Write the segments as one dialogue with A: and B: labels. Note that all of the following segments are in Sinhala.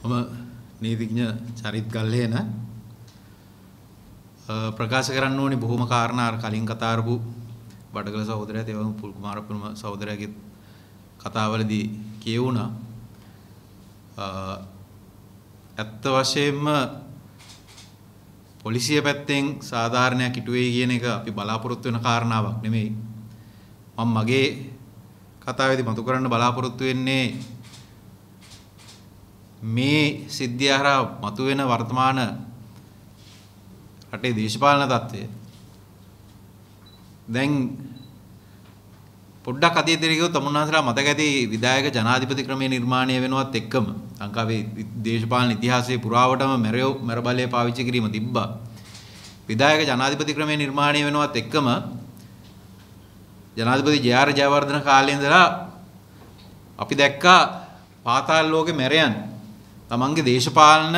A: මම නීතිඥ චරිත් ගල්හේන ප්‍රකාශ කරන්න ඕනි බොහොම කාරණා අර කලින් කතා කරපු බඩගල සහෝදරයා ඒ වගේම පුල් කුමාරපුරම සහෝදරයාගේ කතාවලදී කියවුණා ඇත්ත වශයෙන්ම පොලිසිය පැත්තෙන් සාධාරණයක් ඉටුවේ කියන එක අපි බලාපොරොත්තු වෙන කාරණාවක් නෙමෙයි. මම මගේ කතාවේදී මතු කරන්න බලාපොරොත්තු වෙන්නේ මේ සිද්ධිය හරහා මතුවෙන වර්තමාන රටේ දේශපාලන තත්ත්වය දැන් පොඩ්ඩක් අතීතයට ගියොත් තමුන්නාසලා මතක ඇති විධායක ජනාධිපති ක්‍රමය නිර්මාණය වෙනවත් එක්කම ලංකාවේ දේශපාලන ඉතිහාසයේ පුරාවටම මෙරයෝ මෙර බලය පාවිච්චි කිරීම තිබ්බා. විධායක ජනාධිපති ක්‍රමය නිර්මාණය වෙනවත් එක්කම ජනාධිපති ජේ.ආර්. ජයවර්ධන කාලේ ඉඳලා අපි දැක්කා පාතාල ලෝකේ මෙරයන් තමන්ගේ දේශපාලන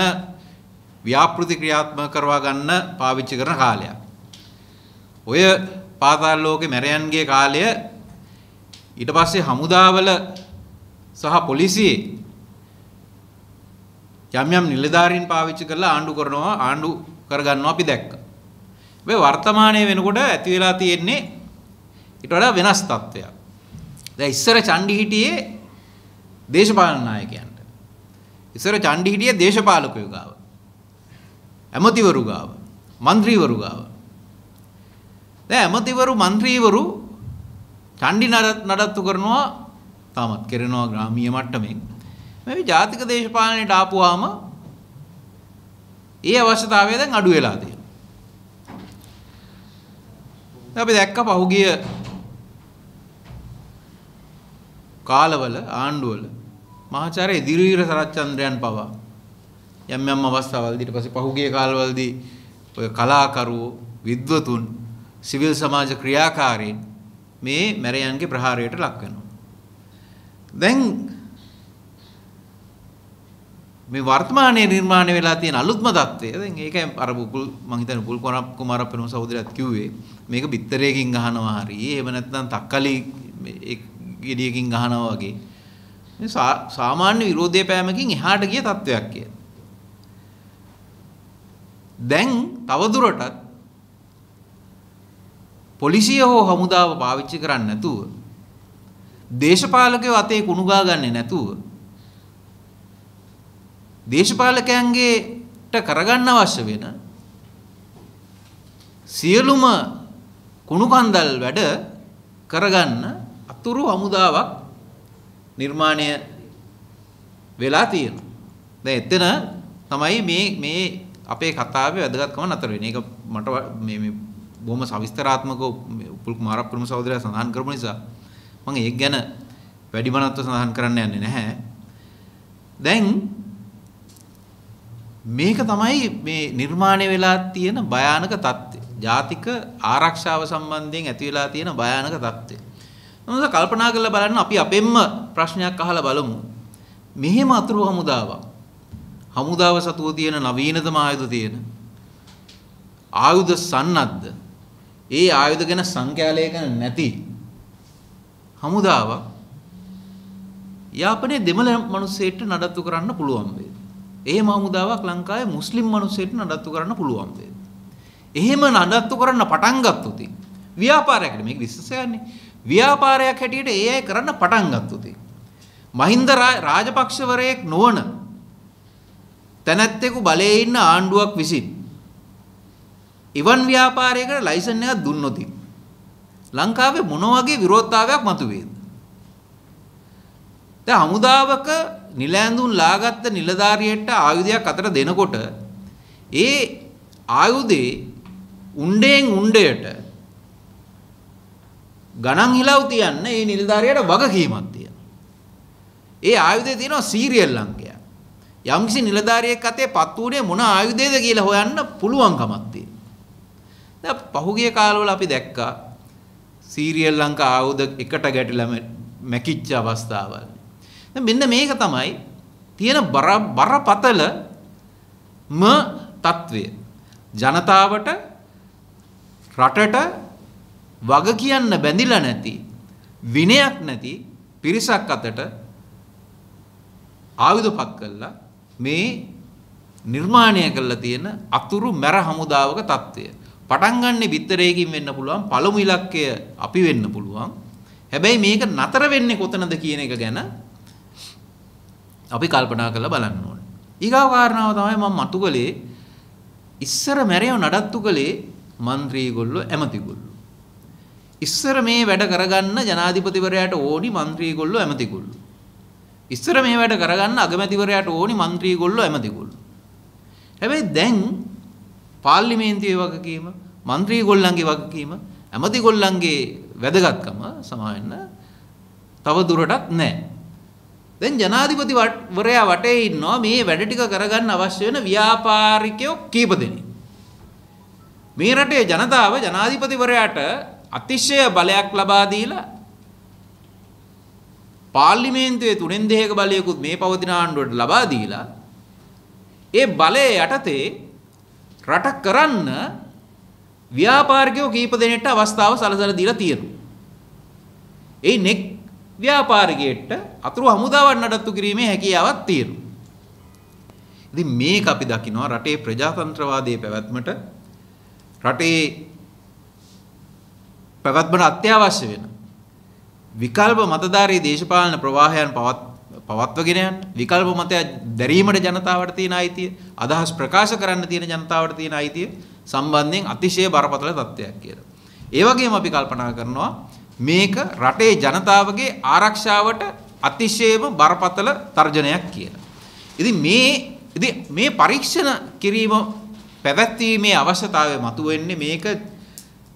A: ව්‍යාපෘති ක්‍රියාත්මක කරවා ගන්න පාවිච්චි කරන කාලයක්. ඔය පාතාල ලෝකේ මැරයන්ගේ කාලය ඊට පස්සේ හමුදාවල සහ පොලිසියේ යම් යම් නිලධාරීන් පාවිච්චි කරලා ආණ්ඩු කරනවා ආණ්ඩු කරගන්නවා අපි දැක්කා. මේ වර්තමානයේ වෙනකොට ඇති වෙලා තියෙන්නේ ඊට වඩා වෙනස් තත්ත්වයක්. දැන් ඉස්සර චණ්ඩි හිටියේ දේශපාලන නායකයන්. ඉස්සර චණ්ඩි හිටියේ දේශපාලකයෝ ගාව. ඇමතිවරු ගාව. മന്ത്രിවරු ගාව. දැන් ඇමතිවරු മന്ത്രിවරු චණ්ඩි නඩත්තු කරනවා තාමත් කරනවා ග්‍රාමීය මට්ටමින්. මේ ජාතික දේශපාලනයට ආපුවාම ඒ අවශ්‍යතාවය දැන් අඩු වෙලා තියෙනවා. අපි දැක්ක පහුගිය කාලවල ආණ්ඩුවල මහාචාර්ය ඉදිරිවීර සරච්චන්ද්‍රයන් පවා යම් යම් අවස්ථාවල් ඊට පස්සේ පහුගිය කාලවලදී ඔය කලාකරුවෝ විද්වතුන් සිවිල් සමාජ ක්‍රියාකාරීන් මේ මැරයන්ගේ ප්‍රහාරයට ලක් වෙනවා. දැන් මේ වර්තමානයේ නිර්මාණය වෙලා තියෙන අලුත්ම தත්වය දැන් ඒක අර බුකුල් මං හිතන්නේ බුකුල් කුමාරප්පෙනෝ සහෝදරයත් කිව්වේ මේක බිත්තරයකින් ගහනවා හරි එහෙම නැත්නම් තක්කලි ගෙඩියකින් ගහනවා වගේ මේ සාමාන්‍ය විරෝධයේ පෑමකින් එහාට ගිය තත්වයක් කියලා. දැන් තවදුරටත් පොලිසිය හෝ හමුදාව පාවිච්චි කරන්නේ නැතුව දේශපාලකයෝ අතේ කුණු ගා ගන්නේ නැතුව දේශපාලකයන්ගේට කරගන්න අවශ්‍ය වෙන සියලුම කුණු කන්දල් වැඩ කරගන්න අතුරු හමුදාවක් නිර්මාණය වෙලා තියෙනවා. දැන් එතන තමයි මේ මේ අපේ කතාවේ වැදගත්කම නතර වෙන්නේ. ඒක මට මේ මේ බොහොම සවිස්තරාත්මකව උපුල් කුමාරපුරම සහෝදරයා සඳහන් කරපු නිසා මම ඒක ගැන වැඩි මනත්ව සඳහන් කරන්න යන්නේ නැහැ. දැන් මේක තමයි මේ නිර්මාණය වෙලා තියෙන භයානක தත්ත්වය. ජාතික ආරක්ෂාව සම්බන්ධයෙන් ඇති වෙලා තියෙන භයානක தත්ත්වය. මොනවද කල්පනා කරලා බලන්න අපි අපෙන්ම ප්‍රශ්නයක් අහලා බලමු. මෙහෙම අතුරු හමුදාවක්. හමුදාව සතුව තියෙන නවීනතම ආයුධ තියෙන. ආයුධ සන්නද්ධ. ඒ ආයුධ ගැන සංඛ්‍යාලේඛන නැති හමුදාවක් යාපනයේ දෙමළ මිනිස්සෙට නඩත්තු කරන්න පුළුවන් වේද? එහෙම හමුදාවක් ලංකාවේ මුස්ලිම් මිනිස්සෙට නඩත්තු කරන්න පුළුවන් වේද? එහෙම නඩත්තු කරන්න පටන් ගත්තොත් ව්‍යාපාරයකට මේක විශ්වාසයන්නේ ව්‍යාපාරයක් හැටියට ඒ අය කරන්න පටන් ගත්තොතේ. මහින්ද රාජපක්ෂවරයෙක් නොවන තැනැත්තෙකු බලයේ ඉන්න ආණ්ඩුවක් විසින් එවන් ව්‍යාපාරයකට ලයිසන් එකක් දුන්නොතින් ලංකාවේ මොන වගේ විරෝධතාවයක් මතුවේද? දැන් හමුදාවක නිලැඳුන් ලාගත්ත නිලධාරියෙක්ට ආයුධයක් අතට දෙනකොට ඒ ආයුධේ උණ්ඩයෙන් උණ්ඩයට ගණන් හිලව් තියන්න ඒ නිලධාරියාට වගකීමක් තියෙනවා. ඒ ආයුධය තියෙනවා සීරියල් ලංකයා. යම්කිසි නිලධාරියෙක් අතේ පත් වුණේ මොන ආයුධයද කියලා හොයන්න පුළුවන්කමක් තියෙනවා. දැන් පහුගිය කාලවල අපි දැක්කා සීරියල් ලංකා ආයුධ එකට ගැටිලා මැකිච්ච අවස්ථාවල්. දැන් මෙන්න මේක තමයි තියෙන බර බරපතල ම తත්වය. ජනතාවට රටට වග කියන්න බැඳිලා නැති විනයක් නැති පිරිසක් අතට ආයුධපත් කළා මේ නිර්මාණය කරලා තියෙන අතුරු මැර හමුදාවක తত্ত্বය. පටන් ගන්නෙ විතරයකින් වෙන්න පුළුවන් පළමු ඉලක්කය අපි වෙන්න පුළුවන්. හැබැයි මේක නතර වෙන්නේ කොතනද කියන එක ගැන අපි කල්පනා කරලා බලන්න ඕනේ. ඊගාව කාරණාව තමයි මම මතු කළේ ඉස්සර මැරයව නඩත්තු කළේ മന്ത്രിගොල්ලෝ ඇමතිගොල්ලෝ ඉස්සර මේ වැඩ කරගන්න ජනාධිපතිවරයාට ඕනි മന്ത്രിගොල්ලෝ ඇමතිගොල්ලෝ. ඉස්සර මේ වැඩ කරගන්න අගමැතිවරයාට ඕනි മന്ത്രിගොල්ලෝ ඇමතිගොල්ලෝ. හැබැයි දැන් පාර්ලිමේන්තුවේ වගකීම, മന്ത്രിගොල්ලන්ගේ වගකීම, ඇමතිගොල්ලන්ගේ වැදගත්කම සමාවෙන්න තව දුරටත් නැහැ. දැන් ජනාධිපතිවරයා වටේ ඉන්නවා මේ වැඩ ටික කරගන්න අවශ්‍ය වෙන ව්‍යාපාරිකයෝ කීප දෙනෙක්. මේ රටේ ජනතාව ජනාධිපතිවරයාට අතිශය බලයක් ලබා දීලා පාර්ලිමේන්තුවේ තුනෙන් දෙකක බලයකුත් මේ පවතින ආණ්ඩුවට ලබා දීලා ඒ බලය යටතේ රට කරන්න ව්‍යාපාරිකයෝ කීප දෙනෙක්ට අවස්ථාව සලසලා දීලා තියෙනවා. ඒ නෙක් ව්‍යාපාරිකයෙක්ට අතුරු හමුදාවක් නඩත්තු කිරීමේ හැකියාවක් තියෙනවා. ඉතින් මේක අපි දකිනවා රටේ ප්‍රජාතන්ත්‍රවාදයේ පැවැත්මට රටේ පැවැත්මට අත්‍යවශ්‍ය වෙන. විකල්ප මතධාරී දේශපාලන ප්‍රවාහයන් පවත්වගෙන යන විකල්ප මතය දැරීමට ජනතාවට තියෙන අයිතිය අදහස් ප්‍රකාශ කරන්න තියෙන ජනතාවට තියෙන අයිතිය සම්බන්ධයෙන් අතිශය බරපතල තත්ත්වයක් කියලා. ඒ වගේම අපි කල්පනා කරනවා මේක රටේ ජනතාවගේ ආරක්ෂාවට අතිශයම බරපතල තර්ජනයක් කියලා. ඉතින් මේ ඉතින් මේ පරීක්ෂණ කිරීම පැවැත්වීමේ අවශ්‍යතාවය මතුවෙන්නේ මේක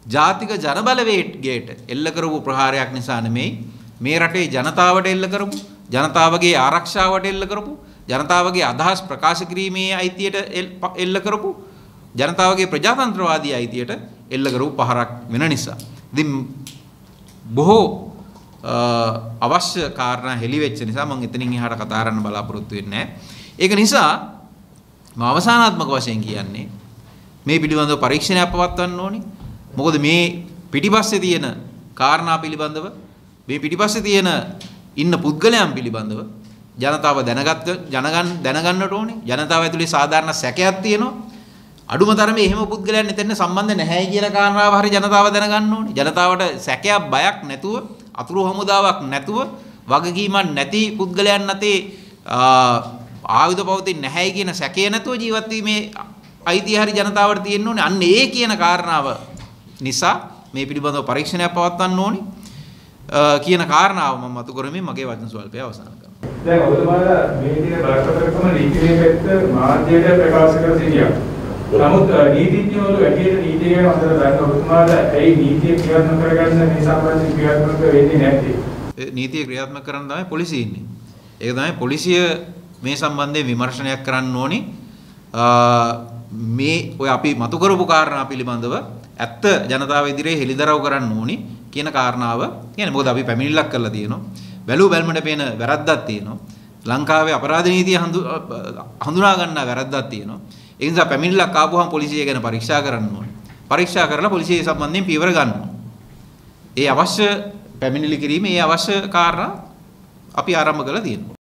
A: ජාතික ජනබලවේගයට එල්ල කරපු ප්‍රහාරයක් නිසා නෙමෙයි මේ රටේ ජනතාවට එල්ල කරපු ජනතාවගේ ආරක්ෂාවට එල්ල කරපු ජනතාවගේ අදහස් ප්‍රකාශ කිරීමේ අයිතියට එල්ල කරපු ජනතාවගේ ප්‍රජාතන්ත්‍රවාදී අයිතියට එල්ල කරපු පහරක් වෙන නිසා ඉතින් බොහෝ අවශ්‍ය කාරණා හෙලි වෙච්ච නිසා මම එතනින් එහාට කතා කරන්න බලාපොරොත්තු වෙන්නේ නැහැ ඒක නිසා මම අවසානාත්මක වශයෙන් කියන්නේ මේ පිළිබඳව පරීක්ෂණයක් පවත්වන්න ඕනේ මොකද මේ පිටිපස්සේ තියෙන කාරණා පිළිබඳව මේ පිටිපස්සේ තියෙන ඉන්න පුද්ගලයන් පිළිබඳව ජනතාව දැනගත්ත ජනගන් දැනගන්නට ඕනේ. ජනතාව ඇතුලේ සාධාරණ සැකයක් තියෙනවා. අඩුම තරමේ එහෙම පුද්ගලයන් එතන සම්බන්ධ නැහැ කියලා කාරණාව හරි ජනතාව දැනගන්න ඕනේ. ජනතාවට සැකයක් බයක් නැතුව අතුරු හමුදාවක් නැතුව වගකීමක් නැති පුද්ගලයන් අතේ ආයුධ පවතින්නේ නැහැ කියන සැකය නැතුව ජීවත් වීමේ අයිතිය හරි ජනතාවට තියෙන්න ඕනේ. අන්න ඒ කියන කාරණාව නිසා මේ පිළිබඳව පරීක්ෂණයක් පවත්වන්න ඕනි කියන කාරණාව මම අතු කරමින් මගේ වචන ස්වල්පය අවසන් කරනවා. දැන් ඔබතුමාලා මේ විදිහට බලපෑම නීතියේ පැත්ත මාධ්‍යයට ප්‍රකාශ කර සිටියා. නමුත් නීතිඥවරු ඇටියට නීතිය ගැන හොඳට දන්න ඔබතුමාලා ඇයි නීතිය ක්‍රියාත්මක කරගන්න මේ සම්බන්ධයෙන් ක්‍රියාත්මක වෙන්නේ නැත්තේ? නීතිය ක්‍රියාත්මක කරන්න තමයි පොලිසිය ඉන්නේ. ඒක තමයි පොලිසිය මේ සම්බන්ධයෙන් විමර්ශනයක් කරන්න ඕනි. මේ ඔය අපි මතු කරපු කාරණා පිළිබඳව ඇත්ත ජනතාව ඉදිරියේ හෙළිදරව් කරන්න ඕනි කියන කාරණාව කියන්නේ මොකද අපි පැමිණිල්ලක් කරලා තියෙනවා වැලූ බැල්මට පේන වැරද්දක් තියෙනවා ලංකාවේ අපරාධ නීතිය හඳුනා ගන්න වැරද්දක් තියෙනවා ඒ නිසා පැමිණිල්ලක් ආපුවහම පොලිසිය ගැන පරීක්ෂා කරන්න ඕනේ පරීක්ෂා කරලා පොලිසිය සම්බන්ධයෙන් පියවර ගන්නවා ඒ අවශ්‍ය පැමිණිලි කිරීමේ ඒ අවශ්‍ය කාරණා අපි ආරම්භ කරලා තියෙනවා